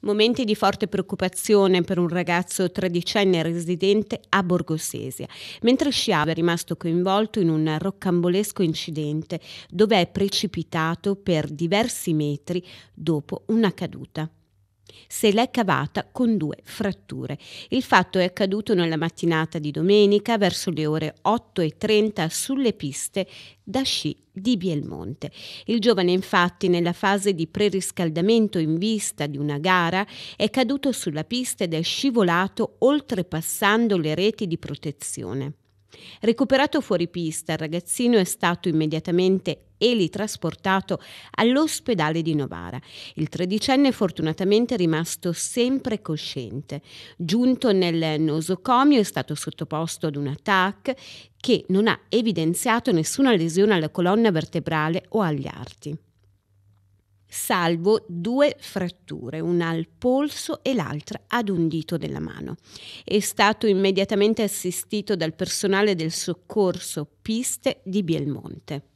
momenti di forte preoccupazione per un ragazzo tredicenne residente a Borgosesia, mentre sciava è rimasto coinvolto in un roccambolesco incidente dove è precipitato per diversi metri dopo una caduta. Se l'è cavata con due fratture. Il fatto è accaduto nella mattinata di domenica verso le ore 8.30 sulle piste da sci di Bielmonte. Il giovane infatti nella fase di preriscaldamento in vista di una gara è caduto sulla pista ed è scivolato oltrepassando le reti di protezione. Recuperato fuori pista, il ragazzino è stato immediatamente elitrasportato all'ospedale di Novara. Il tredicenne fortunatamente è rimasto sempre cosciente. Giunto nel nosocomio è stato sottoposto ad un attacco che non ha evidenziato nessuna lesione alla colonna vertebrale o agli arti salvo due fratture, una al polso e l'altra ad un dito della mano. È stato immediatamente assistito dal personale del soccorso Piste di Bielmonte.